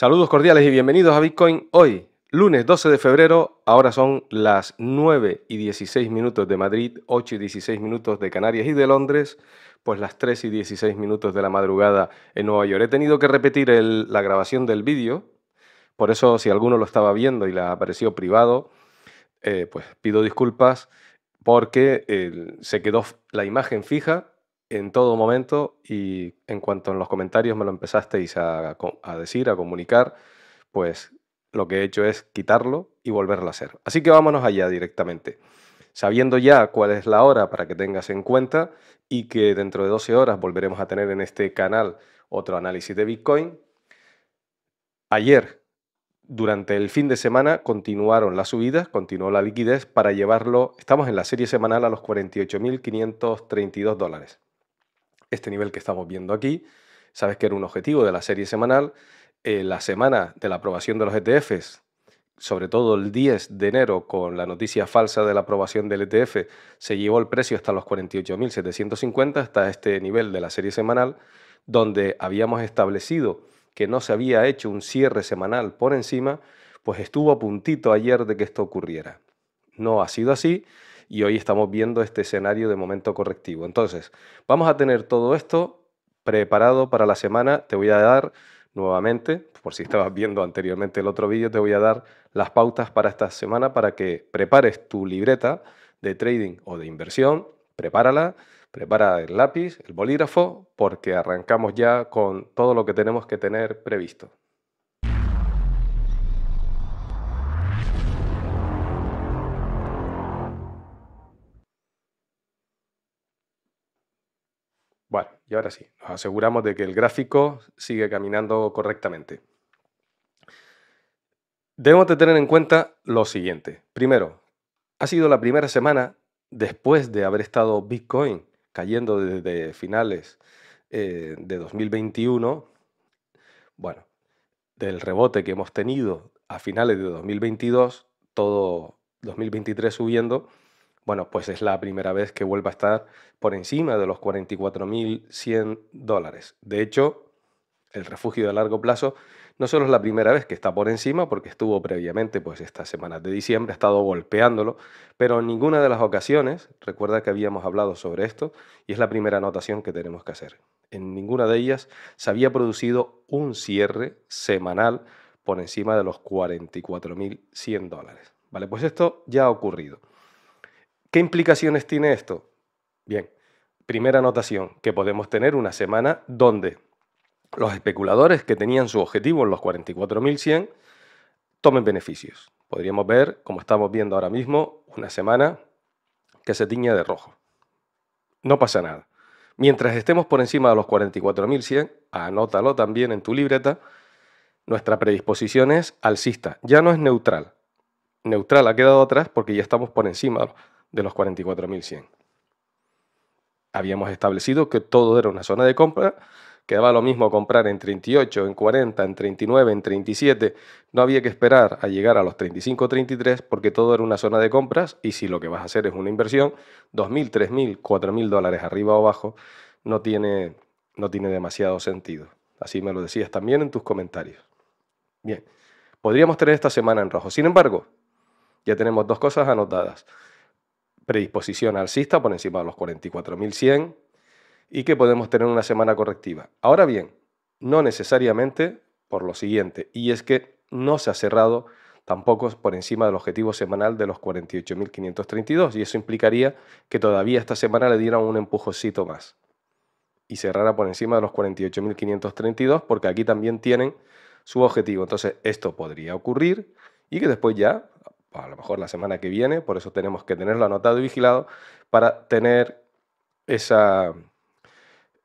Saludos cordiales y bienvenidos a Bitcoin hoy, lunes 12 de febrero. Ahora son las 9 y 16 minutos de Madrid, 8 y 16 minutos de Canarias y de Londres, pues las 3 y 16 minutos de la madrugada en Nueva York. He tenido que repetir la grabación del vídeo, por eso si alguno lo estaba viendo y la apareció privado, eh, pues pido disculpas porque eh, se quedó la imagen fija en todo momento y en cuanto en los comentarios me lo empezasteis a, decir, a comunicar, pues lo que he hecho es quitarlo y volverlo a hacer. Así que vámonos allá directamente. Sabiendo ya cuál es la hora para que tengas en cuenta y que dentro de 12 horas volveremos a tener en este canal otro análisis de Bitcoin, ayer, durante el fin de semana, continuaron las subidas, continuó la liquidez para llevarlo, estamos en la serie semanal a los 48.532 dólares este nivel que estamos viendo aquí. Sabes que era un objetivo de la serie semanal. Eh, la semana de la aprobación de los ETFs, sobre todo el 10 de enero, con la noticia falsa de la aprobación del ETF, se llevó el precio hasta los 48.750, hasta este nivel de la serie semanal, donde habíamos establecido que no se había hecho un cierre semanal por encima, pues estuvo a puntito ayer de que esto ocurriera. No ha sido así, y hoy estamos viendo este escenario de momento correctivo. Entonces, vamos a tener todo esto preparado para la semana. Te voy a dar nuevamente, por si estabas viendo anteriormente el otro vídeo, te voy a dar las pautas para esta semana para que prepares tu libreta de trading o de inversión, prepárala, prepara el lápiz, el bolígrafo, porque arrancamos ya con todo lo que tenemos que tener previsto. Y ahora sí, nos aseguramos de que el gráfico sigue caminando correctamente. Debemos tener en cuenta lo siguiente. Primero, ha sido la primera semana después de haber estado Bitcoin cayendo desde finales eh, de 2021. Bueno, del rebote que hemos tenido a finales de 2022, todo 2023 subiendo, bueno, pues es la primera vez que vuelva a estar por encima de los 44.100 dólares. De hecho, el refugio de largo plazo no solo es la primera vez que está por encima, porque estuvo previamente, pues estas semanas de diciembre, ha estado golpeándolo, pero en ninguna de las ocasiones, recuerda que habíamos hablado sobre esto, y es la primera anotación que tenemos que hacer. En ninguna de ellas se había producido un cierre semanal por encima de los 44.100 dólares. Vale, pues esto ya ha ocurrido. ¿Qué implicaciones tiene esto? Bien, primera anotación, que podemos tener una semana donde los especuladores que tenían su objetivo en los 44.100 tomen beneficios. Podríamos ver, como estamos viendo ahora mismo, una semana que se tiña de rojo. No pasa nada. Mientras estemos por encima de los 44.100, anótalo también en tu libreta, nuestra predisposición es alcista, ya no es neutral. Neutral ha quedado atrás porque ya estamos por encima de los 44.100. Habíamos establecido que todo era una zona de compra, ...que daba lo mismo comprar en 38, en 40, en 39, en 37. No había que esperar a llegar a los 35, 33 porque todo era una zona de compras y si lo que vas a hacer es una inversión, 2.000, 3.000, 4.000 dólares arriba o abajo, no tiene, no tiene demasiado sentido. Así me lo decías también en tus comentarios. Bien, podríamos tener esta semana en rojo. Sin embargo, ya tenemos dos cosas anotadas predisposición alcista por encima de los 44.100 y que podemos tener una semana correctiva. Ahora bien, no necesariamente por lo siguiente, y es que no se ha cerrado tampoco por encima del objetivo semanal de los 48.532, y eso implicaría que todavía esta semana le dieran un empujoncito más y cerrara por encima de los 48.532, porque aquí también tienen su objetivo. Entonces, esto podría ocurrir y que después ya a lo mejor la semana que viene, por eso tenemos que tenerlo anotado y vigilado para tener esa,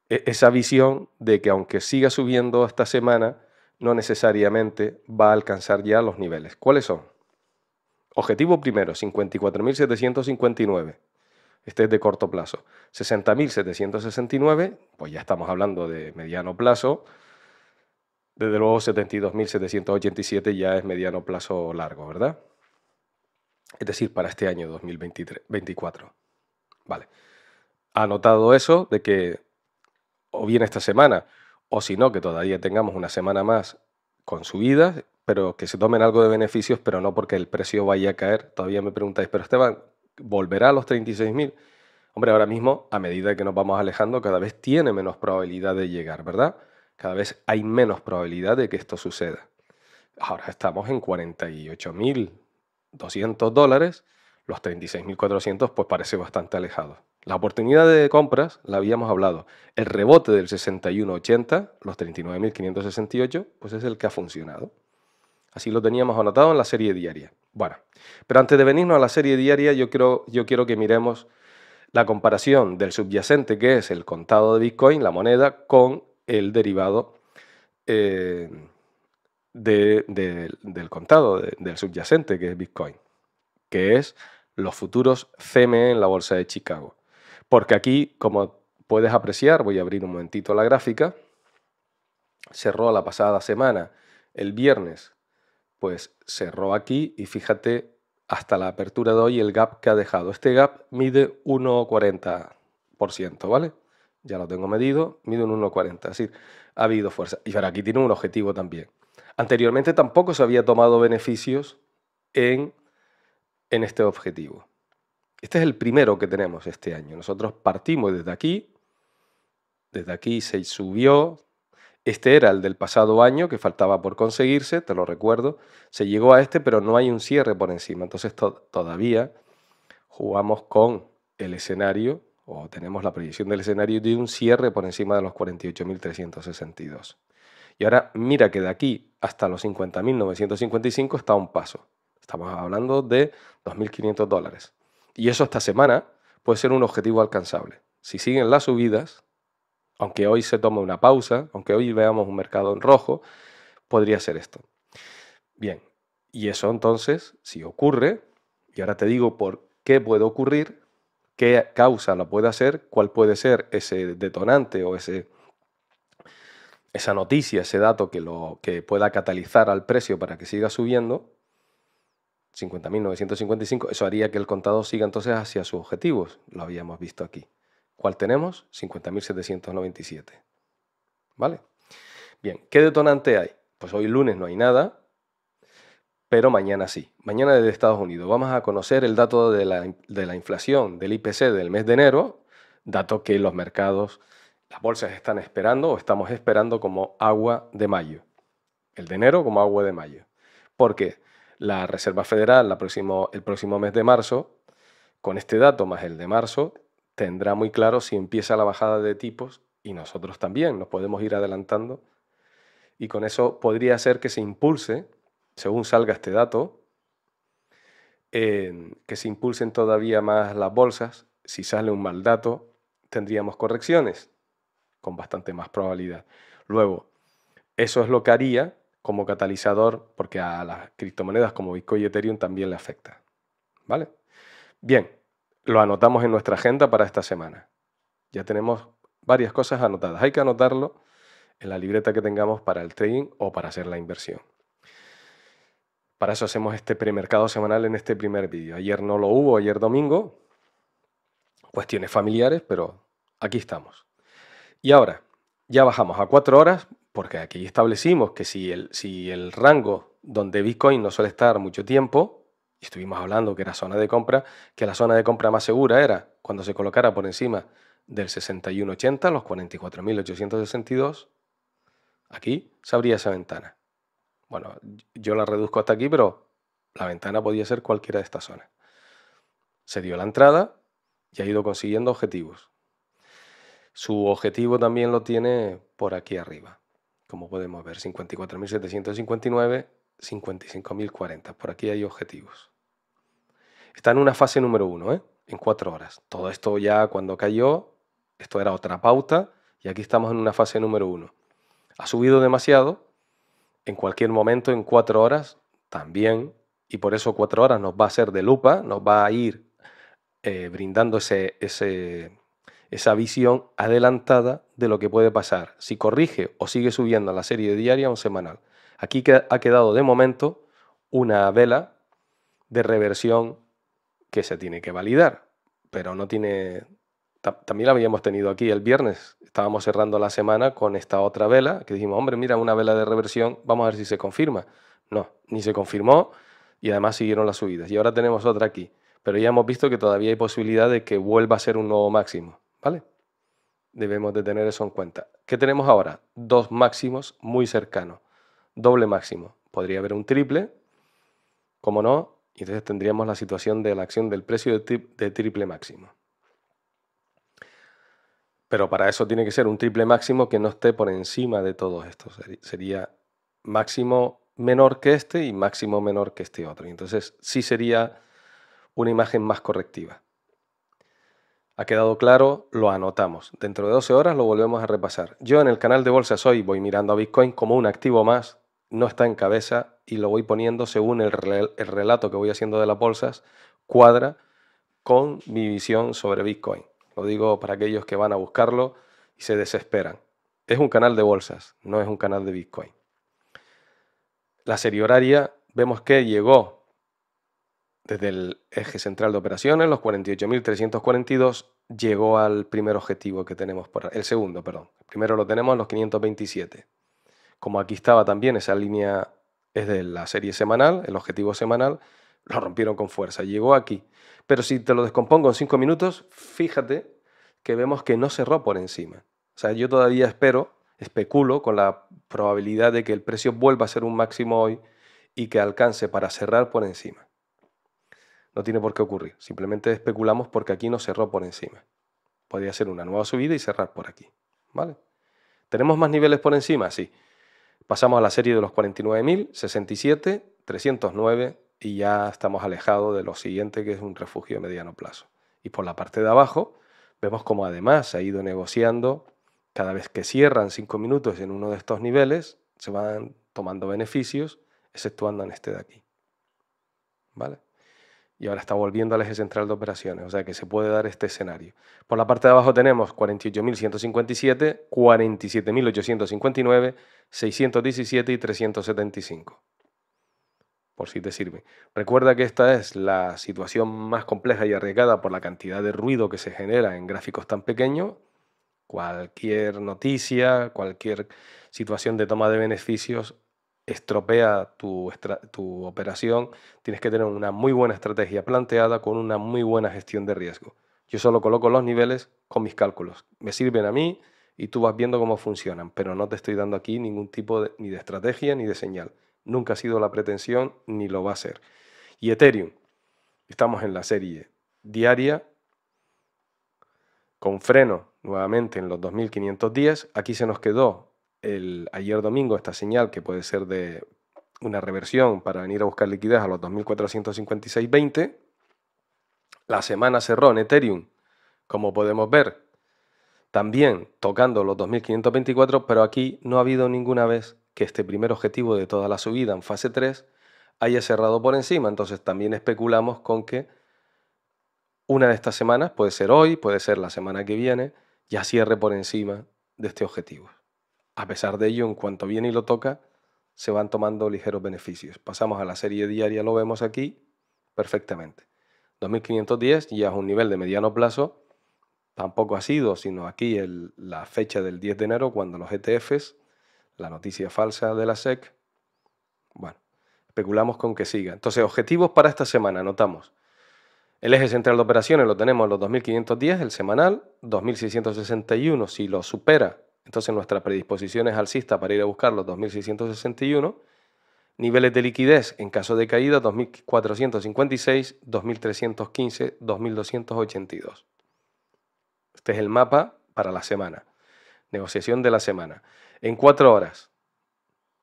e, esa visión de que aunque siga subiendo esta semana, no necesariamente va a alcanzar ya los niveles. ¿Cuáles son? Objetivo primero, 54.759. Este es de corto plazo. 60.769, pues ya estamos hablando de mediano plazo. Desde luego 72.787 ya es mediano plazo largo, ¿verdad? es decir, para este año 2024. Vale. Ha notado eso de que o bien esta semana o si no, que todavía tengamos una semana más con subidas, pero que se tomen algo de beneficios, pero no porque el precio vaya a caer. Todavía me preguntáis, pero Esteban, ¿volverá a los 36.000? Hombre, ahora mismo, a medida que nos vamos alejando, cada vez tiene menos probabilidad de llegar, ¿verdad? Cada vez hay menos probabilidad de que esto suceda. Ahora estamos en 48.000, 200 dólares, los 36.400 pues parece bastante alejado. La oportunidad de compras la habíamos hablado. El rebote del 6180, los 39.568, pues es el que ha funcionado. Así lo teníamos anotado en la serie diaria. Bueno, pero antes de venirnos a la serie diaria, yo quiero, yo quiero que miremos la comparación del subyacente, que es el contado de Bitcoin, la moneda, con el derivado eh, del contado, del subyacente, que es Bitcoin, que es los futuros CME en la bolsa de Chicago. Porque aquí, como puedes apreciar, voy a abrir un momentito la gráfica, cerró la pasada semana, el viernes, pues cerró aquí y fíjate hasta la apertura de hoy el gap que ha dejado. Este gap mide 1,40%, ¿vale? Ya lo tengo medido, mide un 1,40, es decir, ha habido fuerza. Y ahora aquí tiene un objetivo también. Anteriormente tampoco se había tomado beneficios en, en este objetivo. Este es el primero que tenemos este año. Nosotros partimos desde aquí, desde aquí se subió, este era el del pasado año que faltaba por conseguirse, te lo recuerdo. Se llegó a este, pero no hay un cierre por encima. Entonces todavía jugamos con el escenario o tenemos la proyección del escenario de un cierre por encima de los 48.362. Y ahora mira que de aquí hasta los 50.955 está a un paso. Estamos hablando de 2.500 dólares. Y eso esta semana puede ser un objetivo alcanzable. Si siguen las subidas, aunque hoy se tome una pausa, aunque hoy veamos un mercado en rojo, podría ser esto. Bien, y eso entonces, si ocurre, y ahora te digo por qué puede ocurrir, qué causa lo puede hacer, cuál puede ser ese detonante o ese esa noticia, ese dato que, lo, que pueda catalizar al precio para que siga subiendo, 50.955, eso haría que el contado siga entonces hacia sus objetivos, lo habíamos visto aquí. ¿Cuál tenemos? 50.797. ¿Vale? Bien, ¿qué detonante hay? Pues hoy lunes no hay nada, pero mañana sí. Mañana desde Estados Unidos vamos a conocer el dato de la, de la inflación del IPC del mes de enero, dato que los mercados las bolsas están esperando o estamos esperando como agua de mayo. El de enero como agua de mayo. Porque la Reserva Federal el próximo mes de marzo, con este dato más el de marzo, tendrá muy claro si empieza la bajada de tipos y nosotros también nos podemos ir adelantando. Y con eso podría ser que se impulse, según salga este dato, que se impulsen todavía más las bolsas. Si sale un mal dato, tendríamos correcciones con bastante más probabilidad. Luego, eso es lo que haría como catalizador, porque a las criptomonedas como Bitcoin y Ethereum también le afecta. ¿Vale? Bien, lo anotamos en nuestra agenda para esta semana. Ya tenemos varias cosas anotadas. Hay que anotarlo en la libreta que tengamos para el trading o para hacer la inversión. Para eso hacemos este premercado semanal en este primer vídeo. Ayer no lo hubo, ayer domingo. Cuestiones familiares, pero aquí estamos. Y ahora, ya bajamos a cuatro horas, porque aquí establecimos que si el, si el rango donde Bitcoin no suele estar mucho tiempo, y estuvimos hablando que era zona de compra, que la zona de compra más segura era cuando se colocara por encima del 6180, los 44.862, aquí se abría esa ventana. Bueno, yo la reduzco hasta aquí, pero la ventana podía ser cualquiera de estas zonas. Se dio la entrada y ha ido consiguiendo objetivos. Su objetivo también lo tiene por aquí arriba, como podemos ver, 54.759, 55.040. Por aquí hay objetivos. Está en una fase número uno, ¿eh? en cuatro horas. Todo esto ya cuando cayó, esto era otra pauta y aquí estamos en una fase número uno. Ha subido demasiado, en cualquier momento, en cuatro horas, también, y por eso cuatro horas nos va a hacer de lupa, nos va a ir eh, brindando ese, ese, esa visión adelantada de lo que puede pasar si corrige o sigue subiendo la serie diaria o semanal. Aquí ha quedado de momento una vela de reversión que se tiene que validar, pero no tiene... También la habíamos tenido aquí el viernes, estábamos cerrando la semana con esta otra vela, que dijimos, hombre, mira, una vela de reversión, vamos a ver si se confirma. No, ni se confirmó y además siguieron las subidas. Y ahora tenemos otra aquí, pero ya hemos visto que todavía hay posibilidad de que vuelva a ser un nuevo máximo. ¿Vale? Debemos de tener eso en cuenta. ¿Qué tenemos ahora? Dos máximos muy cercanos. Doble máximo. Podría haber un triple, como no, y entonces tendríamos la situación de la acción del precio de, de triple máximo. Pero para eso tiene que ser un triple máximo que no esté por encima de todo esto. Sería máximo menor que este y máximo menor que este otro. Entonces sí sería una imagen más correctiva. Ha quedado claro, lo anotamos. Dentro de 12 horas lo volvemos a repasar. Yo en el canal de bolsas Soy voy mirando a Bitcoin como un activo más, no está en cabeza y lo voy poniendo según el, el relato que voy haciendo de las bolsas, cuadra con mi visión sobre Bitcoin. Lo digo para aquellos que van a buscarlo y se desesperan. Es un canal de bolsas, no es un canal de Bitcoin. La serie horaria vemos que llegó desde el eje central de operaciones, los 48.342, llegó al primer objetivo que tenemos, por, el segundo, perdón. primero lo tenemos en los 527. Como aquí estaba también esa línea, es de la serie semanal, el objetivo semanal, lo rompieron con fuerza, llegó aquí. Pero si te lo descompongo en cinco minutos, fíjate que vemos que no cerró por encima. O sea, yo todavía espero, especulo con la probabilidad de que el precio vuelva a ser un máximo hoy y que alcance para cerrar por encima. No tiene por qué ocurrir. Simplemente especulamos porque aquí no cerró por encima. Podría ser una nueva subida y cerrar por aquí. ¿Vale? ¿Tenemos más niveles por encima? Sí. Pasamos a la serie de los 49.000, 67, 309 y ya estamos alejados de lo siguiente que es un refugio de mediano plazo. Y por la parte de abajo vemos como además se ha ido negociando cada vez que cierran cinco minutos en uno de estos niveles, se van tomando beneficios, exceptuando en este de aquí. ¿Vale? y ahora está volviendo al eje central de operaciones. O sea que se puede dar este escenario. Por la parte de abajo tenemos 48.157, 47.859, 617 y 375. Por si te sirve. Recuerda que esta es la situación más compleja y arriesgada por la cantidad de ruido que se genera en gráficos tan pequeños. Cualquier noticia, cualquier situación de toma de beneficios estropea tu, operación, tienes que tener una muy buena estrategia planteada con una muy buena gestión de riesgo. Yo solo coloco los niveles con mis cálculos. Me sirven a mí y tú vas viendo cómo funcionan, pero no te estoy dando aquí ningún tipo ni de estrategia ni de señal. Nunca ha sido la pretensión ni lo va a ser. Y Ethereum, estamos en la serie diaria con freno nuevamente en los 2510. Aquí se nos quedó el, ayer domingo esta señal, que puede ser de una reversión para venir a buscar liquidez a los 2.456.20, la semana cerró en Ethereum, como podemos ver, también tocando los 2.524, pero aquí no ha habido ninguna vez que este primer objetivo de toda la subida en fase 3 haya cerrado por encima. Entonces también especulamos con que una de estas semanas, puede ser hoy, puede ser la semana que viene, ya cierre por encima de este objetivo. A pesar de ello, en cuanto viene y lo toca, se van tomando ligeros beneficios. Pasamos a la serie diaria, lo vemos aquí perfectamente. 2510 ya es un nivel de mediano plazo, tampoco ha sido, sino aquí la fecha del 10 de enero cuando los ETFs, la noticia falsa de la SEC, bueno, especulamos con que siga. Entonces, objetivos para esta semana, anotamos. El eje central de operaciones lo tenemos en los 2510, el semanal, 2661, si lo supera entonces nuestra predisposición es alcista para ir a buscar los 2.661. Niveles de liquidez en caso de caída 2.456, 2.315, 2.282. Este es el mapa para la semana. Negociación de la semana. En cuatro horas.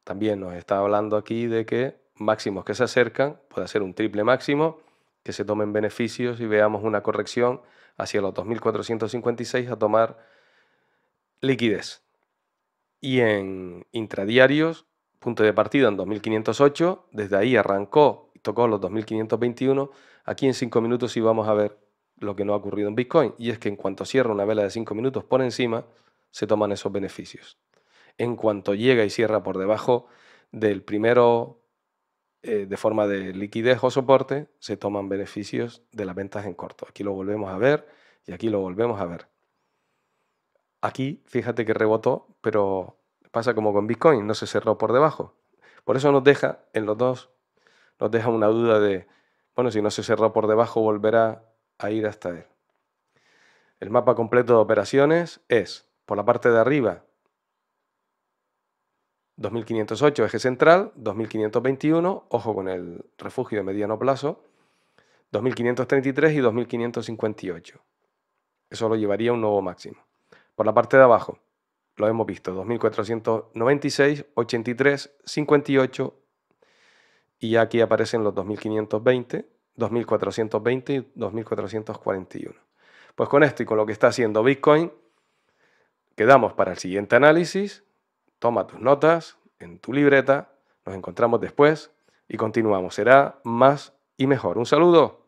También nos está hablando aquí de que máximos que se acercan, puede ser un triple máximo, que se tomen beneficios y veamos una corrección hacia los 2.456 a tomar liquidez. Y en intradiarios, punto de partida en 2508, desde ahí arrancó y tocó los 2521. Aquí en 5 minutos y vamos a ver lo que no ha ocurrido en Bitcoin, y es que en cuanto cierra una vela de 5 minutos por encima, se toman esos beneficios. En cuanto llega y cierra por debajo del primero eh, de forma de liquidez o soporte, se toman beneficios de las ventas en corto. Aquí lo volvemos a ver y aquí lo volvemos a ver. Aquí, fíjate que rebotó, pero pasa como con Bitcoin, no se cerró por debajo. Por eso nos deja, en los dos, nos deja una duda de, bueno, si no se cerró por debajo, volverá a ir hasta él. El mapa completo de operaciones es, por la parte de arriba, 2508 eje central, 2521, ojo con el refugio de mediano plazo, 2533 y 2558. Eso lo llevaría a un nuevo máximo. Por la parte de abajo, lo hemos visto, 2496, 83, 58 y aquí aparecen los 2520, 2420 y 2441. Pues con esto y con lo que está haciendo Bitcoin, quedamos para el siguiente análisis. Toma tus notas en tu libreta, nos encontramos después y continuamos. Será más y mejor. Un saludo.